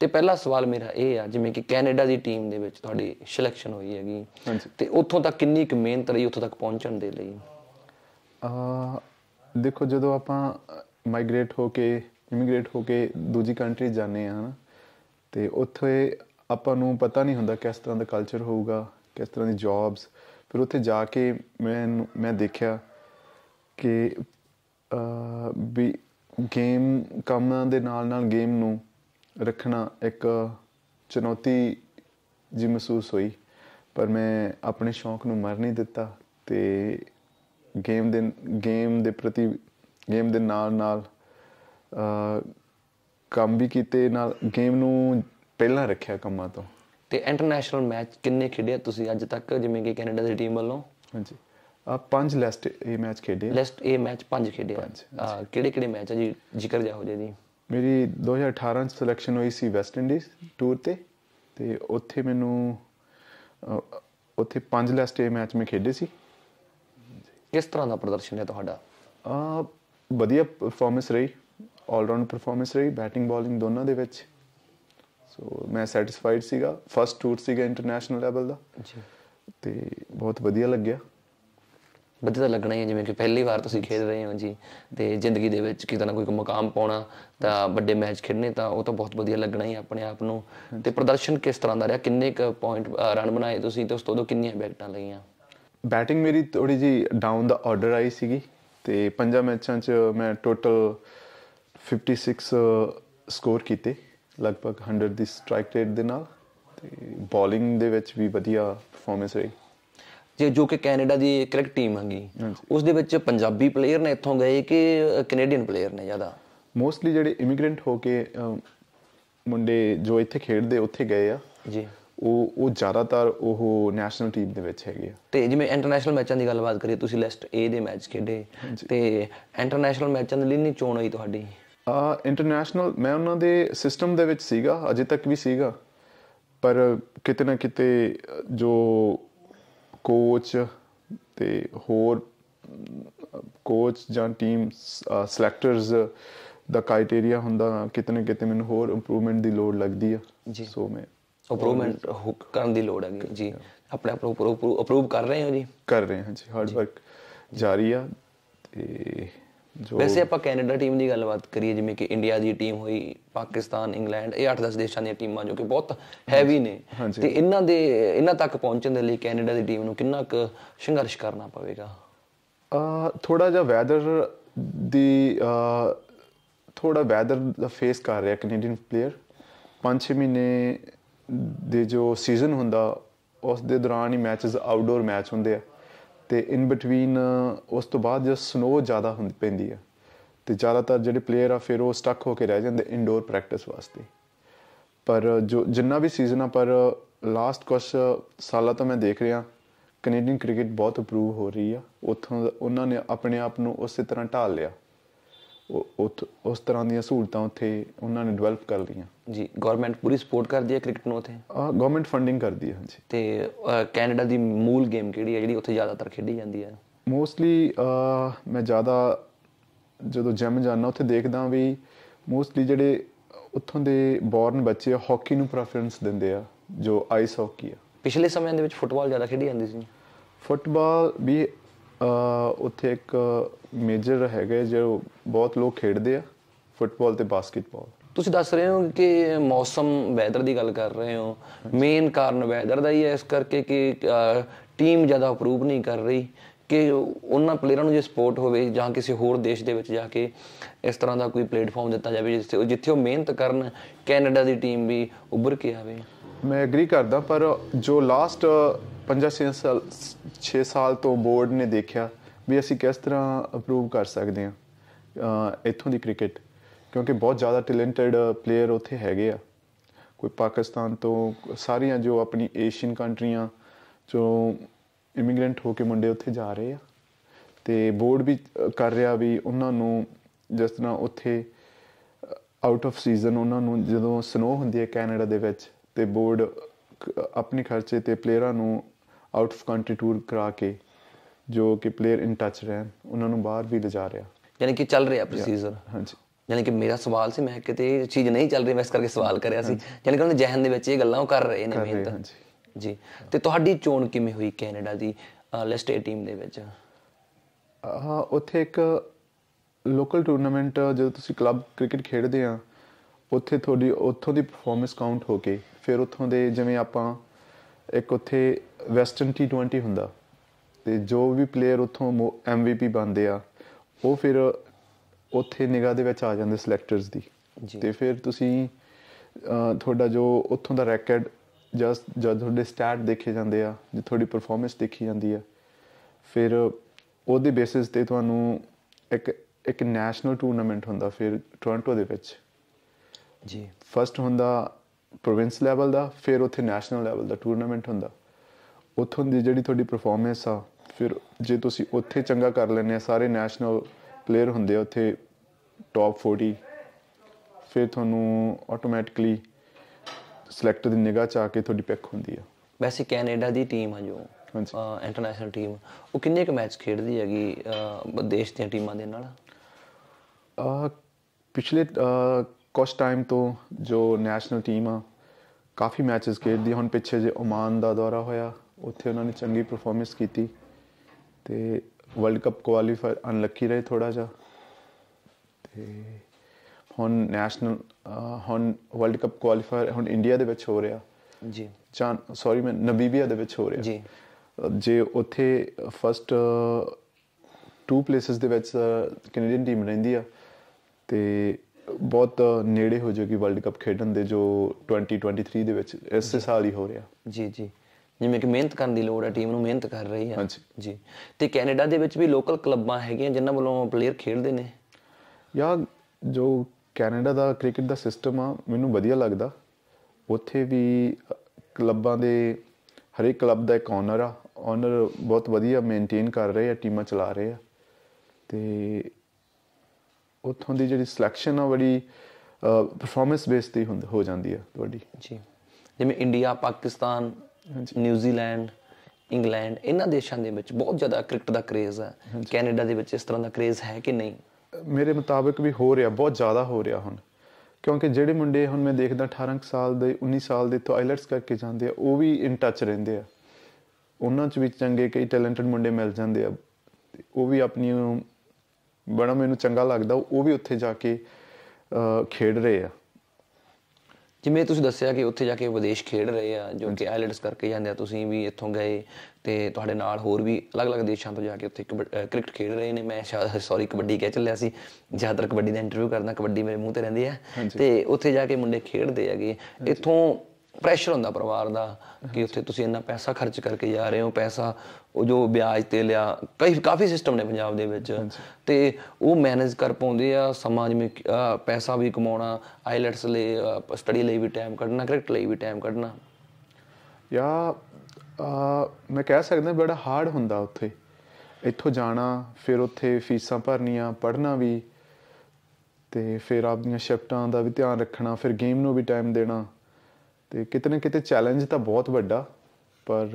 ਤੇ ਪਹਿਲਾ ਸਵਾਲ ਮੇਰਾ ਇਹ ਆ ਜਿਵੇਂ ਕਿ ਕੈਨੇਡਾ ਦੀ ਟੀਮ ਦੇ ਵਿੱਚ ਤੁਹਾਡੀ ਸਿਲੈਕਸ਼ਨ ਹੋਈ ਹੈਗੀ ਤੇ ਉੱਥੋਂ ਤੱਕ ਕਿੰਨੀ ਕੁ ਮਿਹਨਤ ਰਹੀ ਉੱਥੋਂ ਤੱਕ ਪਹੁੰਚਣ ਦੇ ਲਈ ਆ ਦੇਖੋ ਜਦੋਂ ਆਪਾਂ ਮਾਈਗ੍ਰੇਟ ਹੋ ਕੇ ਇਮੀਗ੍ਰੇਟ ਹੋ ਕੇ ਦੂਜੀ ਕੰਟਰੀ ਜਾਂਦੇ ਆ ਹਨਾ ਤੇ ਉੱਥੇ ਆਪਾਂ ਨੂੰ ਪਤਾ ਨਹੀਂ ਹੁੰਦਾ ਕਿਸ ਤਰ੍ਹਾਂ ਦਾ ਕਲਚਰ ਹੋਊਗਾ ਕਿਸ ਤਰ੍ਹਾਂ ਦੀ ਜੌਬਸ ਫਿਰ ਉੱਥੇ ਜਾ ਕੇ ਮੈਂ ਮੈਂ ਦੇਖਿਆ ਕਿ ਅ ਵੀ ਗੇਮ ਕੰਮਾਂ ਦੇ ਨਾਲ ਨਾਲ ਗੇਮ ਨੂੰ ਰੱਖਣਾ ਇੱਕ ਚੁਣੌਤੀ ਜੀ ਮਹਿਸੂਸ ਹੋਈ ਪਰ ਮੈਂ ਆਪਣੇ ਸ਼ੌਂਕ ਨੂੰ ਮਰ ਨਹੀਂ ਦਿੱਤਾ ਤੇ ਗੇਮ ਦੇ ਗੇਮ ਦੇ ਪ੍ਰਤੀ ਗੇਮ ਦੇ ਨਾਲ ਨਾਲ ਕੰਮ ਵੀ ਕੀਤੇ ਨਾਲ ਗੇਮ ਨੂੰ ਪਹਿਲਾਂ ਰੱਖਿਆ ਕੰਮਾਂ ਤੋਂ ਤੇ ਇੰਟਰਨੈਸ਼ਨਲ ਮੈਚ ਕਿੰਨੇ ਖੇਡੇ ਤੁਸੀਂ ਅੱਜ ਤੱਕ ਜਿਵੇਂ ਕਿ ਕੈਨੇਡਾ ਦੀ ਟੀਮ ਵੱਲੋਂ ਹਾਂਜੀ ਆ ਪੰਜ ਲੈਸਟ ਇਹ ਮੈਚ ਖੇਡੇ ਲੈਸਟ ਇਹ ਮੈਚ ਪੰਜ ਖੇਡੇ ਆ ਕਿਹੜੇ ਕਿਹੜੇ ਮੈਚ ਆ ਜੀ ਜ਼ਿਕਰ ਜਾ ਹੋ ਜੇ ਜੀ ਮੇਰੀ 2018 ਚ ਸਿਲੈਕਸ਼ਨ ਹੋਈ ਸੀ ਵੈਸਟ ਇੰਡੀਜ਼ ਟੂਰ ਤੇ ਤੇ ਉੱਥੇ ਮੈਨੂੰ ਉੱਥੇ ਪੰਜ ਲੈਸਟ ਏ ਮੈਚ ਮੈਂ ਖੇਡੇ ਸੀ ਕਿਸ ਤਰ੍ਹਾਂ ਦਾ ਪ੍ਰਦਰਸ਼ਨ ਹੈ ਤੁਹਾਡਾ ਆ ਵਧੀਆ ਪਰਫਾਰਮੈਂਸ ਰਹੀ ਆਲਰਾਊਂਡ ਪਰਫਾਰਮੈਂਸ ਰਹੀ ਬੈਟਿੰਗ ਬੋਲਿੰਗ ਦੋਨਾਂ ਦੇ ਵਿੱਚ ਸੋ ਮੈਂ ਸੈਟੀਸਫਾਈਡ ਸੀਗਾ ਫਸਟ ਟੂਰ ਸੀਗਾ ਇੰਟਰਨੈਸ਼ਨਲ ਲੈਵਲ ਦਾ ਜੀ ਤੇ ਬਹੁਤ ਵਧੀਆ ਲੱਗਿਆ ਵਧੀਆ ਲੱਗਣਾ ਹੀ ਹੈ ਜਿਵੇਂ ਕਿ ਪਹਿਲੀ ਵਾਰ ਤੁਸੀਂ ਖੇਡ ਰਹੇ ਹੋ ਜੀ ਤੇ ਜ਼ਿੰਦਗੀ ਦੇ ਵਿੱਚ ਕਿਤੇ ਨਾ ਕੋਈ ਮਕਾਮ ਪਾਉਣਾ ਤਾਂ ਵੱਡੇ ਮੈਚ ਖੇਡਨੇ ਤਾਂ ਉਹ ਤਾਂ ਬਹੁਤ ਵਧੀਆ ਲੱਗਣਾ ਹੀ ਆਪਣੇ ਆਪ ਨੂੰ ਤੇ ਪ੍ਰਦਰਸ਼ਨ ਕਿਸ ਤਰ੍ਹਾਂ ਦਾ ਰਿਹਾ ਕਿੰਨੇ ਕ ਪੁਆਇੰਟ ਰਨ ਬਣਾਏ ਤੁਸੀਂ ਤੇ ਉਸ ਤੋਂ ਦੋ ਕਿੰਨੀਆਂ ਵਿਕਟਾਂ ਲਈਆਂ ਬੈਟਿੰਗ ਮੇਰੀ ਥੋੜੀ ਜੀ ਡਾਊਨ ਦਾ ਆਰਡਰ ਆਈ ਸੀਗੀ ਤੇ ਪੰਜਾਂ ਮੈਚਾਂ 'ਚ ਮੈਂ ਟੋਟਲ 56 ਸਕੋਰ ਕੀਤੇ ਲਗਭਗ 100 ਦੀ ਸਟ੍ਰਾਈਕ ਰੇਟ ਦੇ ਨਾਲ ਤੇ ਬੋਲਿੰਗ ਦੇ ਵਿੱਚ ਵੀ ਵਧੀਆ ਪਰਫਾਰਮੈਂਸ ਰਹੀ ਜੇ ਜੋ ਕਿ ਕੈਨੇਡਾ ਦੀ ਕ੍ਰਿਕਟ ਟੀਮ ਹੈਗੀ ਉਸ ਦੇ ਵਿੱਚ ਪੰਜਾਬੀ ਪਲੇਅਰ ਨੇ ਇੱਥੋਂ ਗਏ ਕਿ ਕੈਨੇਡੀਅਨ ਪਲੇਅਰ ਨੇ ਜ਼ਿਆਦਾ ਮੋਸਟਲੀ ਜਿਹੜੇ ਇਮੀਗ੍ਰੈਂਟ ਹੋ ਕੇ ਮੁੰਡੇ ਜੋ ਇੱਥੇ ਖੇਡਦੇ ਉੱਥੇ ਗਏ ਆ ਜੀ ਉਹ ਉਹ ਜ਼ਿਆਦਾਤਰ ਉਹ ਨੈਸ਼ਨਲ ਟੀਮ ਦੇ ਵਿੱਚ ਹੈਗੇ ਆ ਤੇ ਜਿਵੇਂ ਇੰਟਰਨੈਸ਼ਨਲ ਮੈਚਾਂ ਦੀ ਗੱਲਬਾਤ ਕਰੀਏ ਤੁਸੀਂ ਲਿਸਟ A ਦੇ ਮੈਚ ਖੇਡੇ ਤੇ ਇੰਟਰਨੈਸ਼ਨਲ ਮੈਚਾਂ ਦੇ ਲਈ ਨਹੀਂ ਚੋਣ ਹੋਈ ਤੁਹਾਡੀ ਆ ਇੰਟਰਨੈਸ਼ਨਲ ਮੈਂ ਉਹਨਾਂ ਦੇ ਸਿਸਟਮ ਦੇ ਵਿੱਚ ਸੀਗਾ ਅਜੇ ਤੱਕ ਵੀ ਸੀਗਾ ਪਰ ਕਿਤੇ ਨਾ ਕਿਤੇ ਜੋ ਕੋਚ ਤੇ ਹੋਰ ਕੋਚ ਜਾਂ ਟੀਮ ਸਿਲੈਕਟਰਸ ਦਾ ਕ੍ਰਾਈਟੇਰੀਆ ਹੁੰਦਾ ਕਿਤਨੇ ਕਿਤੇ ਮੈਨੂੰ ਹੋਰ ਇੰਪਰੂਵਮੈਂਟ ਦੀ ਲੋੜ ਲੱਗਦੀ ਆ ਜੀ ਸੋ ਮੈਂ ਇੰਪਰੂਵਮੈਂਟ ਕਰਨ ਦੀ ਲੋੜ ਹੈਗੀ ਜੀ ਆਪਣੇ ਆਪ ਨੂੰ ਅਪਰੂਵ ਕਰ ਰਹੇ ਹਾਂ ਜੀ ਕਰ ਰਹੇ ਹਾਂ ਜੀ ਹਾਰਡ ਵਰਕ ਜਾਰੀ ਆ ਤੇ ਵੈਸੇ ਆਪਾਂ ਕੈਨੇਡਾ ਟੀਮ ਦੀ ਗੱਲਬਾਤ ਕਰੀਏ ਜਿਵੇਂ ਕਿ ਇੰਡੀਆ ਦੀ ਟੀਮ ਹੋਈ ਪਾਕਿਸਤਾਨ ਇੰਗਲੈਂਡ ਇਹ 8-10 ਦੇਸ਼ਾਂ ਦੀਆਂ ਟੀਮਾਂ ਜੋ ਕਿ ਬਹੁਤ ਹੈਵੀ ਨੇ ਤੇ ਇਹਨਾਂ ਦੇ ਇਹਨਾਂ ਤੱਕ ਪਹੁੰਚਣ ਦੇ ਲਈ ਕੈਨੇਡਾ ਦੀ ਟੀਮ ਨੂੰ ਕਿੰਨਾ ਕੁ ਸੰਘਰਸ਼ ਕਰਨਾ ਪਵੇਗਾ ਅ ਥੋੜਾ ਜਿਹਾ ਵੈਦਰ ਦੀ ਥੋੜਾ ਵੈਦਰ ਦਾ ਫੇਸ ਕਰ ਰਿਹਾ ਕੈਨੇਡੀਅਨ ਪਲੇਅਰ 5-6 ਮਹੀਨੇ ਦੇ ਜੋ ਸੀਜ਼ਨ ਹੁੰਦਾ ਉਸ ਦੇ ਦੌਰਾਨ ਹੀ ਮੈਚਸ ਆਊਟਡੋਰ ਮੈਚ ਹੁੰਦੇ ਆ ਤੇ ਇਨ ਬਿਟਵੀਨ ਉਸ ਤੋਂ ਬਾਅਦ ਜਦ ਸਨੋ ਜ਼ਿਆਦਾ ਹੁੰਦੀ ਪੈਂਦੀ ਆ ਤੇ ਜ਼ਿਆਦਾਤਰ ਜਿਹੜੇ ਪਲੇਅਰ ਆ ਫਿਰ ਉਹ ਸਟਕ ਹੋ ਕੇ ਰਹਿ ਜਾਂਦੇ ਇਨਡੋਰ ਪ੍ਰੈਕਟਿਸ ਵਾਸਤੇ ਪਰ ਜੋ ਜਿੰਨਾ ਵੀ ਸੀਜ਼ਨ ਆ ਪਰ ਲਾਸਟ ਕੁਝ ਸਾਲਾਂ ਤੋਂ ਮੈਂ ਦੇਖ ਰਿਹਾ ਕੈਨੇਡੀਅਨ ਕ੍ਰਿਕਟ ਬਹੁਤ ਇੰਪਰੂਵ ਹੋ ਰਹੀ ਆ ਉੱਥੋਂ ਉਹਨਾਂ ਨੇ ਆਪਣੇ ਆਪ ਨੂੰ ਉਸੇ ਤਰ੍ਹਾਂ ਢਾਲ ਲਿਆ ਉਹ ਉਸ ਤਰ੍ਹਾਂ ਦੀਆਂ ਸਹੂਲਤਾਂ ਉੱਥੇ ਉਹਨਾਂ ਨੇ ਡਿਵੈਲਪ ਕਰ ਲਈਆਂ ਜੀ ਗਵਰਨਮੈਂਟ ਪੂਰੀ ਸਪੋਰਟ ਕਰਦੀ ਹੈ ਕ੍ਰਿਕਟ ਨੂੰ ਉਥੇ ਆ ਗਵਰਨਮੈਂਟ ਫੰਡਿੰਗ ਕਰਦੀ ਹੈ ਹਾਂਜੀ ਤੇ ਕੈਨੇਡਾ ਦੀ ਮੂਲ ਗੇਮ ਕਿਹੜੀ ਹੈ ਜਿਹੜੀ ਉੱਥੇ ਜ਼ਿਆਦਾਤਰ ਖੇਡੀ ਜਾਂਦੀ ਹੈ ਮੋਸਟਲੀ ਮੈਂ ਜ਼ਿਆਦਾ ਜਦੋਂ ਜਿਮ ਜਾਂਦਾ ਉੱਥੇ ਦੇਖਦਾ ਵੀ ਮੋਸਟਲੀ ਜਿਹੜੇ ਉੱਥੋਂ ਦੇ ਬੌਰਨ ਬੱਚੇ ਹਾਕੀ ਨੂੰ ਪ੍ਰੈਫਰੈਂਸ ਦਿੰਦੇ ਆ ਜੋ ਆਈਸ ਹਾਕੀ ਆ ਪਿਛਲੇ ਸਮਿਆਂ ਦੇ ਵਿੱਚ ਫੁੱਟਬਾਲ ਜ਼ਿਆਦਾ ਖੇਡੀ ਜਾਂਦੀ ਸੀ ਫੁੱਟਬਾਲ ਵੀ ਉੱਥੇ ਇੱਕ ਮੇਜਰ ਹੈਗਾ ਜਿਹੜਾ ਬਹੁਤ ਲੋਕ ਖੇਡਦੇ ਆ ਫੁੱਟਬਾਲ ਤੇ ਬਾਸਕਟਬਾਲ ਤੁਸੀਂ ਦੱਸ ਰਹੇ ਹੋ ਕਿ ਮੌਸਮ ਵੈਦਰ ਦੀ ਗੱਲ ਕਰ ਰਹੇ ਹੋ ਮੇਨ ਕਾਰਨ ਵੈਦਰ ਦਾ ਹੀ ਹੈ ਇਸ ਕਰਕੇ ਕਿ ਟੀਮ ਜ਼ਿਆਦਾ ਅਪਰੂਵ ਨਹੀਂ ਕਰ ਰਹੀ ਕਿ ਉਹਨਾਂ ਪਲੇਅਰਾਂ ਨੂੰ ਜੇ ਸਪੋਰਟ ਹੋਵੇ ਜਾਂ ਕਿਸੇ ਹੋਰ ਦੇਸ਼ ਦੇ ਵਿੱਚ ਜਾ ਕੇ ਇਸ ਤਰ੍ਹਾਂ ਦਾ ਕੋਈ ਪਲੇਟਫਾਰਮ ਦਿੱਤਾ ਜਾਵੇ ਜਿੱਥੇ ਜਿੱਥੇ ਉਹ ਮਿਹਨਤ ਕਰਨ ਕੈਨੇਡਾ ਦੀ ਟੀਮ ਵੀ ਉੱਭਰ ਕੇ ਆਵੇ ਮੈਂ ਐਗਰੀ ਕਰਦਾ ਪਰ ਜੋ ਲਾਸਟ 5-6 ਸਾਲ 6 ਸਾਲ ਤੋਂ ਬੋਰਡ ਨੇ ਦੇਖਿਆ ਵੀ ਅਸੀਂ ਕਿਸ ਤਰ੍ਹਾਂ ਅਪਰੂਵ ਕਰ ਸਕਦੇ ਹਾਂ ਇਥੋਂ ਦੀ ਕ੍ਰਿਕਟ ਕਿਉਂਕਿ ਬਹੁਤ ਜ਼ਿਆਦਾ ਟੈਲੈਂਟਡ ਪਲੇਅਰ ਉੱਥੇ ਹੈਗੇ ਆ ਕੋਈ ਪਾਕਿਸਤਾਨ ਤੋਂ ਸਾਰੀਆਂ ਜੋ ਆਪਣੀ ਏਸ਼ੀਅਨ ਕੰਟਰੀਆਂ ਜੋ ਇਮੀਗ੍ਰੈਂਟ ਹੋ ਕੇ ਮੁੰਡੇ ਉੱਥੇ ਜਾ ਰਹੇ ਆ ਤੇ ਬੋਰਡ ਵੀ ਕਰ ਰਿਹਾ ਵੀ ਉਹਨਾਂ ਨੂੰ ਜਿਸ ਤਰ੍ਹਾਂ ਉੱਥੇ ਆਊਟ ਆਫ ਸੀਜ਼ਨ ਉਹਨਾਂ ਨੂੰ ਜਦੋਂ ਸਨੋ ਹੁੰਦੀ ਹੈ ਕੈਨੇਡਾ ਦੇ ਵਿੱਚ ਤੇ ਬੋਰਡ ਆਪਣੇ ਖਰਚੇ ਤੇ ਪਲੇਅਰਾਂ ਨੂੰ ਆਊਟ ਆਫ ਕੰਟਰੀ ਟੂਰ ਕਰਾ ਕੇ ਜੋ ਕਿ ਪਲੇਅਰ ਇਨ ਟੱਚ ਰਹਿਣ ਉਹਨਾਂ ਨੂੰ ਬਾਹਰ ਵੀ ਲਿਜਾ ਰਿਹਾ ਯਾਨੀ ਕਿ ਚੱਲ ਰਿਹਾ ਪ੍ਰੋਸੀਜਰ ਹਾਂਜੀ ਯਾਨੀ ਕਿ ਮੇਰਾ ਸਵਾਲ ਸੀ ਮੈਂ ਕਿਤੇ ਇਹ ਚੀਜ਼ ਨਹੀਂ ਚੱਲ ਰਹੀ ਮੈਂ ਇਸ ਕਰਕੇ ਸਵਾਲ ਕਰਿਆ ਸੀ ਯਾਨੀ ਕਿ ਉਹਨਾਂ ਦੇ ਜਹਨ ਦੇ ਵਿੱਚ ਇਹ ਗੱਲਾਂ ਉਹ ਕਰ ਰਹੇ ਨੇ ਮਿਹਨਤ ਜੀ ਤੇ ਤੁਹਾਡੀ ਚੋਣ ਕਿਵੇਂ ਹੋਈ ਕੈਨੇਡਾ ਦੀ ਲਿਸਟ ਏ ਟੀਮ ਦੇ ਵਿੱਚ ਹਾਂ ਉੱਥੇ ਇੱਕ ਲੋਕਲ ਟੂਰਨਾਮੈਂਟ ਜਦੋਂ ਤੁਸੀਂ ਕਲੱਬ ਕ੍ਰਿਕਟ ਖੇਡਦੇ ਆ ਉੱਥੇ ਤੁਹਾਡੀ ਉੱਥੋਂ ਦੀ ਪਰਫਾਰਮੈਂਸ ਕਾਊਂਟ ਹੋ ਕੇ ਫਿਰ ਉੱਥੋਂ ਦੇ ਜਿਵੇਂ ਆਪਾਂ ਇੱਕ ਉੱਥੇ ਵੈਸਟਰਨ ਟੀ20 ਹੁੰਦਾ ਤੇ ਜੋ ਵੀ ਪਲੇਅਰ ਉੱਥੋਂ ਐਮਵੀਪੀ ਬਣਦੇ ਆ ਉਹ ਫਿਰ ਉੱਥੇ ਨਿਗਾਹ ਦੇ ਵਿੱਚ ਆ ਜਾਂਦੇ ਸਿਲੈਕਟਰਸ ਦੀ ਤੇ ਫਿਰ ਤੁਸੀਂ ਤੁਹਾਡਾ ਜੋ ਉੱਥੋਂ ਦਾ ਰੈਕਡ ਜਸ ਜਦ ਤੁਹਾਡੇ ਸਟੈਟ ਦੇਖੇ ਜਾਂਦੇ ਆ ਜੇ ਤੁਹਾਡੀ ਪਰਫਾਰਮੈਂਸ ਦੇਖੀ ਜਾਂਦੀ ਆ ਫਿਰ ਉਹਦੇ ਬੇਸਿਸ ਤੇ ਤੁਹਾਨੂੰ ਇੱਕ ਇੱਕ ਨੈਸ਼ਨਲ ਟੂਰਨਾਮੈਂਟ ਹੁੰਦਾ ਫਿਰ ਟੋਰਾਂਟੋ ਦੇ ਵਿੱਚ ਜੀ ਫਸਟ ਹੁੰਦਾ ਪ੍ਰੋਵਿੰਸ ਲੈਵਲ ਦਾ ਫਿਰ ਉੱਥੇ ਨੈਸ਼ਨਲ ਲੈਵਲ ਦਾ ਟੂਰਨਾਮੈਂਟ ਹੁੰਦਾ ਉੱਥੋਂ ਦੀ ਜਿਹੜੀ ਤੁਹਾਡੀ ਪਰਫਾਰਮੈਂਸ ਆ ਫਿਰ ਜੇ ਤੁਸੀਂ ਉੱਥੇ ਚੰਗਾ ਕਰ ਲੈਂਦੇ ਆ ਸਾਰੇ ਨੈਸ਼ਨਲ ਪਲੇਅਰ ਹੁੰਦੇ ਆ ਉੱਥੇ ਟੌਪ 40 ਫਿਰ ਤੁਹਾਨੂੰ ਆਟੋਮੈਟਿਕਲੀ ਸਿਲੈਕਟਰ ਦੀ ਨਿਗਾਹ ਚ ਆ ਕੇ ਤੁਹਾਡੀ ਪਿਕ ਹੁੰਦੀ ਆ ਵੈਸੇ ਕੈਨੇਡਾ ਦੀ ਟੀਮ ਆ ਜੋ ਇੰਟਰਨੈਸ਼ਨਲ ਟੀਮ ਉਹ ਕਿੰਨੇ ਕ ਮੈਚ ਖੇਡਦੀ ਹੈਗੀ ਦੇਸ਼ ਦੀਆਂ ਟੀਮਾਂ ਦੇ ਨਾਲ ਆ ਪਿਛਲੇ ਕੁਝ ਟਾਈਮ ਤੋਂ ਜੋ ਨੈਸ਼ਨਲ ਟੀਮ ਆ ਕਾਫੀ ਮੈਚਸ ਖੇਡਦੀ ਹੁਣ ਪਿੱਛੇ ਜੇ ਓਮਾਨ ਦਾ ਦੌਰਾ ਹੋਇਆ ਉੱਥੇ ਉਹਨਾਂ ਨੇ ਚੰਗੀ ਪਰਫਾਰਮੈਂਸ ਕੀਤੀ ਤੇ ਵਰਲਡ ਕੱਪ ਕੁਆਲੀਫਾਇਰ ਅਨਲੱਕੀ ਰਹੇ ਥੋੜਾ ਜਿਹਾ ਤੇ ਹੁਣ ਨੈਸ਼ਨਲ ਹੁਣ ਵਰਲਡ ਕੱਪ ਕੁਆਲੀਫਾਇਰ ਹੁਣ ਇੰਡੀਆ ਦੇ ਵਿੱਚ ਹੋ ਰਿਹਾ ਜੀ ਚਾਂ ਸੌਰੀ ਮੈਂ ਨਬੀਬੀਆ ਦੇ ਵਿੱਚ ਹੋ ਰਿਹਾ ਜੀ ਜੇ ਉੱਥੇ ਫਸਟ ਟੂ ਪਲੇਸਸ ਦੇ ਵਿੱਚ ਕੈਨੇਡੀਅਨ ਟੀਮ ਰਹਿੰਦੀ ਆ ਤੇ ਬਹੁਤ ਨੇੜੇ ਹੋ ਜਾਊਗੀ ਵਰਲਡ ਕੱਪ ਖੇਡਣ ਦੇ ਜੋ 2023 ਦੇ ਵਿੱਚ ਇਸੇ ਸਾਲ ਹੀ ਹੋ ਰਿਹਾ ਜੀ ਜੀ ਜਿਵੇਂ ਕਿ ਮਿਹਨਤ ਕਰਨ ਦੀ ਲੋੜ ਹੈ ਟੀਮ ਨੂੰ ਮਿਹਨਤ ਕਰ ਰਹੀ ਹੈ ਜੀ ਤੇ ਕੈਨੇਡਾ ਦੇ ਵਿੱਚ ਵੀ ਲੋਕਲ ਕਲੱਬਾਂ ਹੈਗੀਆਂ ਜਿਨ੍ਹਾਂ ਵੱਲੋਂ ਪਲੇਅਰ ਖੇਡਦੇ ਨੇ ਯਾ ਜੋ ਕੈਨੇਡਾ ਦਾ ਕ੍ਰਿਕਟ ਦਾ ਸਿਸਟਮ ਆ ਮੈਨੂੰ ਵਧੀਆ ਲੱਗਦਾ ਉੱਥੇ ਵੀ ਕਲੱਬਾਂ ਦੇ ਹਰੇਕ ਕਲੱਬ ਦਾ ਇੱਕ ਓਨਰ ਆ ਓਨਰ ਬਹੁਤ ਵਧੀਆ ਮੇਨਟੇਨ ਕਰ ਰਹੇ ਆ ਟੀਮਾਂ ਚਲਾ ਰਹੇ ਆ ਤੇ ਉੱਥੋਂ ਦੀ ਜਿਹੜੀ ਸਿਲੈਕਸ਼ਨ ਆ ਬੜੀ ਪਰਫਾਰਮੈਂਸ ਬੇਸਡ ਤੇ ਹੋ ਜਾਂਦੀ ਆ ਤੁਹਾਡੀ ਜੀ ਜਿਵੇਂ ਇੰਡੀਆ ਪਾਕਿਸਤਾਨ ਨਿਊਜ਼ੀਲੈਂਡ ਇੰਗਲੈਂਡ ਇਹਨਾਂ ਦੇਸ਼ਾਂ ਦੇ ਵਿੱਚ ਬਹੁਤ ਜ਼ਿਆਦਾ ਕ੍ਰਿਕਟ ਦਾ ਕ੍ਰੇਜ਼ ਹੈ ਕੈਨੇਡਾ ਦੇ ਵਿੱਚ ਇਸ ਤਰ੍ਹਾਂ ਦਾ ਕ੍ਰੇਜ਼ ਹੈ ਕਿ ਨਹੀਂ ਮੇਰੇ ਮੁਤਾਬਕ ਵੀ ਹੋ ਰਿਹਾ ਬਹੁਤ ਜ਼ਿਆਦਾ ਹੋ ਰਿਹਾ ਹੁਣ ਕਿਉਂਕਿ ਜਿਹੜੇ ਮੁੰਡੇ ਹੁਣ ਮੈਂ ਦੇਖਦਾ 18 ਸਾਲ ਦੇ 19 ਸਾਲ ਦੇ ਤੋਂ ਆਇਲਟਸ ਕਰਕੇ ਜਾਂਦੇ ਆ ਉਹ ਵੀ ਇਨ ਟੱਚ ਰਹਿੰਦੇ ਆ ਉਹਨਾਂ 'ਚ ਵੀ ਚੰਗੇ ਕਈ ਟੈਲੈਂਟਡ ਮੁੰਡੇ ਮਿਲ ਜਾਂਦੇ ਆ ਉਹ ਵੀ ਆਪਣੀ ਬੜਾ ਮੈਨੂੰ ਚੰਗਾ ਲੱਗਦਾ ਉਹ ਵੀ ਉੱਥੇ ਜਾ ਕੇ ਖੇਡ ਰਹੇ ਆ ਜਿਵੇਂ ਤੁਸੀਂ ਦੱਸਿਆ ਕਿ ਉੱਥੇ ਜਾ ਕੇ ਵਿਦੇਸ਼ ਖੇਡ ਰਹੇ ਆ ਜੋ ਕਿ ਆਈਲੈਂਡਸ ਕਰਕੇ ਜਾਂਦੇ ਆ ਤੁਸੀਂ ਵੀ ਇੱਥੋਂ ਗਏ ਤੇ ਤੁਹਾਡੇ ਨਾਲ ਹੋਰ ਵੀ ਅਲੱਗ-ਅਲੱਗ ਦੇਸ਼ਾਂ ਤੋਂ ਜਾ ਕੇ ਉੱਥੇ ਕ੍ਰਿਕਟ ਖੇਡ ਰਹੇ ਨੇ ਮੈਂ ਸੌਰੀ ਕਬੱਡੀ ਕਹਿ ਚੱਲਿਆ ਸੀ ਜ਼ਿਆਦਾਤਰ ਕਬੱਡੀ ਦਾ ਇੰਟਰਵਿਊ ਕਰਦਾ ਕਬੱਡੀ ਮੇਰੇ ਮੂੰਹ ਤੇ ਰਹਿੰਦੀ ਆ ਤੇ ਉੱਥੇ ਜਾ ਕੇ ਮੁੰਡੇ ਖੇਡਦੇ ਹੈਗੇ ਇੱਥੋਂ ਪ੍ਰੈਸ਼ਰ ਹੁੰਦਾ ਪਰਿਵਾਰ ਦਾ ਕਿ ਉੱਥੇ ਤੁਸੀਂ ਇੰਨਾ ਪੈਸਾ ਖਰਚ ਕਰਕੇ ਜਾ ਰਹੇ ਹੋ ਪੈਸਾ ਉਹ ਜੋ ਵਿਆਜ ਤੇ ਲਿਆ ਕਈ ਕਾਫੀ ਸਿਸਟਮ ਨੇ ਪੰਜਾਬ ਦੇ ਵਿੱਚ ਤੇ ਉਹ ਮੈਨੇਜ ਕਰ ਪਾਉਂਦੇ ਆ ਸਮਾਜ ਵਿੱਚ ਪੈਸਾ ਵੀ ਕਮਾਉਣਾ ਆਈਲੈਟਸ ਲਈ ਸਟੱਡੀ ਲਈ ਵੀ ਟਾਈਮ ਕੱਢਣਾ ਕ੍ਰਿਕਟ ਲਈ ਵੀ ਟਾਈਮ ਕੱਢਣਾ ਯਾ ਮੈਂ ਕਹਿ ਸਕਦਾ ਬੜਾ ਹਾਰਡ ਹੁੰਦਾ ਉੱਥੇ ਇੱਥੋਂ ਜਾਣਾ ਫਿਰ ਉੱਥੇ ਫੀਸਾਂ ਭਰਨੀਆਂ ਪੜ੍ਹਨਾ ਵੀ ਤੇ ਫਿਰ ਆਪਣੀਆਂ ਸ਼ਿਫਟਾਂ ਦਾ ਵੀ ਧਿਆਨ ਰੱਖਣਾ ਫਿਰ ਗੇਮ ਨੂੰ ਵੀ ਟਾਈਮ ਦੇਣਾ ਤੇ ਕਿਤੇ ਨਾ ਕਿਤੇ ਚੈਲੰਜ ਤਾਂ ਬਹੁਤ ਵੱਡਾ ਪਰ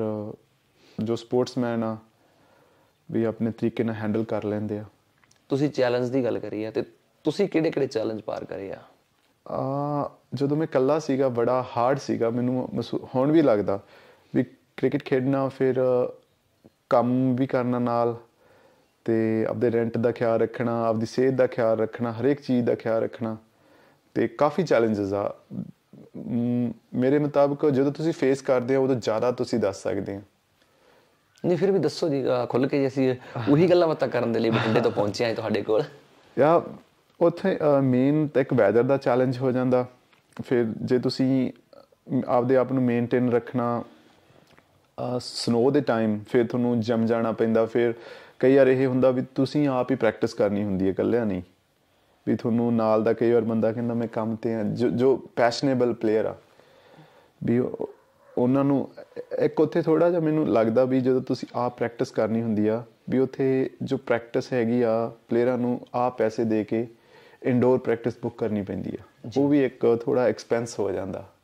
ਜੋ ਸਪੋਰਟਸਮੈਨ ਆ ਵੀ ਆਪਣੇ ਤਰੀਕੇ ਨਾਲ ਹੈਂਡਲ ਕਰ ਲੈਂਦੇ ਆ ਤੁਸੀਂ ਚੈਲੰਜ ਦੀ ਗੱਲ ਕਰੀ ਆ ਤੇ ਤੁਸੀਂ ਕਿਹੜੇ ਕਿਹੜੇ ਚੈਲੰਜ ਪਾਰ ਕਰੇ ਆ ਆ ਜਦੋਂ ਮੈਂ ਕੱਲਾ ਸੀਗਾ ਬੜਾ ਹਾਰਡ ਸੀਗਾ ਮੈਨੂੰ ਹੁਣ ਵੀ ਲੱਗਦਾ ਵੀ ਕ੍ਰਿਕਟ ਖੇਡਣਾ ਫਿਰ ਕੰਮ ਵੀ ਕਰਨਾ ਨਾਲ ਤੇ ਆਪਦੇ ਰੈਂਟ ਦਾ ਖਿਆਲ ਰੱਖਣਾ ਆਪਦੀ ਸਿਹਤ ਦਾ ਖਿਆਲ ਰੱਖਣਾ ਹਰੇਕ ਚੀਜ਼ ਦਾ ਖਿਆਲ ਰੱਖਣਾ ਤੇ ਕਾਫੀ ਚੈਲੰਜਸ ਆ ਮੇਰੇ ਮੁਤਾਬਕ ਜਦੋਂ ਤੁਸੀਂ ਫੇਸ ਕਰਦੇ ਹੋ ਉਦੋਂ ਜ਼ਿਆਦਾ ਤੁਸੀਂ ਦੱਸ ਸਕਦੇ ਹੋ ਨਹੀਂ ਫਿਰ ਵੀ ਦੱਸੋ ਜੀ ਖੁੱਲ ਕੇ ਜੇ ਅਸੀਂ ਉਹੀ ਗੱਲਾਂ ਬਾਤਾਂ ਕਰਨ ਦੇ ਲਈ ਬੰਦੇ ਤੋਂ ਪਹੁੰਚੇ ਆਂ ਤੁਹਾਡੇ ਕੋਲ ਯਾ ਉੱਥੇ ਮੇਨ ਇੱਕ ਵੈਦਰ ਦਾ ਚੈਲੰਜ ਹੋ ਜਾਂਦਾ ਫਿਰ ਜੇ ਤੁਸੀਂ ਆਪਦੇ ਆਪ ਨੂੰ ਮੇਨਟੇਨ ਰੱਖਣਾ ਸਨੋ ਦੇ ਟਾਈਮ ਫਿਰ ਤੁਹਾਨੂੰ ਜਮ ਜਾਣਾ ਪੈਂਦਾ ਫਿਰ ਕਈ ਵਾਰ ਇਹ ਹੁੰਦਾ ਵੀ ਤੁਸੀਂ ਆਪ ਹੀ ਪ੍ਰੈਕਟਿਸ ਕਰਨੀ ਹੁੰਦੀ ਹੈ ਇਕੱਲਿਆਂ ਨਹੀਂ ਵੀ ਤੁਹਾਨੂੰ ਨਾਲ ਦਾ ਕਈ ਵਾਰ ਬੰਦਾ ਕਹਿੰਦਾ ਮੈਂ ਕੰਮ ਤੇ ਆ ਜੋ ਜੋ ਪੈਸ਼ਨੇਬਲ ਪਲੇਅਰ ਆ ਵੀ ਉਹਨਾਂ ਨੂੰ ਇੱਕ ਉੱਥੇ ਥੋੜਾ ਜਿਹਾ ਮੈਨੂੰ ਲੱਗਦਾ ਵੀ ਜਦੋਂ ਤੁਸੀਂ ਆ ਪ੍ਰੈਕਟਿਸ ਕਰਨੀ ਹੁੰਦੀ ਆ ਵੀ ਉੱਥੇ ਜੋ ਪ੍ਰੈਕਟਿਸ ਹੈਗੀ ਆ ਪਲੇਅਰਾਂ ਨੂੰ ਆ ਪੈਸੇ ਦੇ ਕੇ ਇਨਡੋਰ ਪ੍ਰੈਕਟਿਸ ਬੁੱਕ ਕਰਨੀ ਪੈਂਦੀ ਆ ਉਹ ਵੀ ਇੱਕ ਥੋੜਾ ਐਕਸਪੈਂਸ ਹੋ ਜਾਂਦਾ